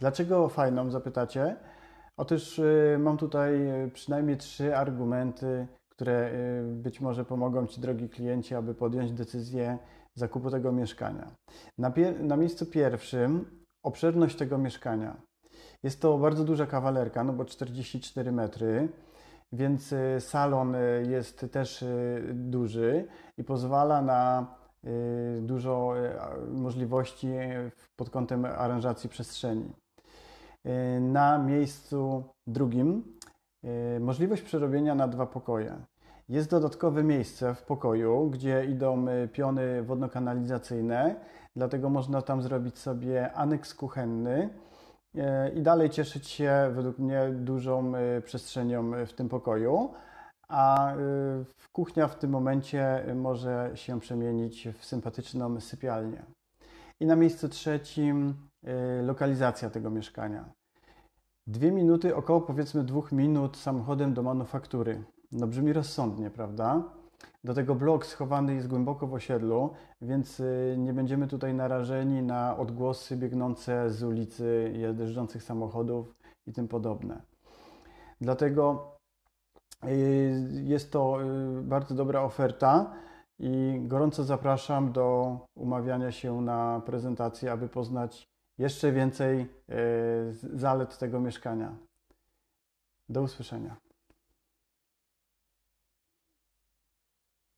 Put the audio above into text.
Dlaczego fajną, zapytacie? Otóż y, mam tutaj y, przynajmniej trzy argumenty, które y, być może pomogą Ci, drogi klienci, aby podjąć decyzję zakupu tego mieszkania. Na, na miejscu pierwszym obszerność tego mieszkania. Jest to bardzo duża kawalerka, no bo 44 metry, więc salon jest też duży i pozwala na dużo możliwości pod kątem aranżacji przestrzeni. Y, na miejscu drugim y, możliwość przerobienia na dwa pokoje. Jest dodatkowe miejsce w pokoju, gdzie idą y, piony wodno-kanalizacyjne, dlatego można tam zrobić sobie aneks kuchenny i dalej cieszyć się według mnie dużą przestrzenią w tym pokoju. A kuchnia w tym momencie może się przemienić w sympatyczną sypialnię. I na miejscu trzecim lokalizacja tego mieszkania. Dwie minuty, około powiedzmy dwóch minut samochodem do manufaktury. No brzmi rozsądnie, prawda? Do tego blok schowany jest głęboko w osiedlu, więc y, nie będziemy tutaj narażeni na odgłosy biegnące z ulicy, jeżdżących samochodów i tym podobne. Dlatego y, jest to y, bardzo dobra oferta i gorąco zapraszam do umawiania się na prezentację, aby poznać jeszcze więcej e, zalet tego mieszkania. Do usłyszenia.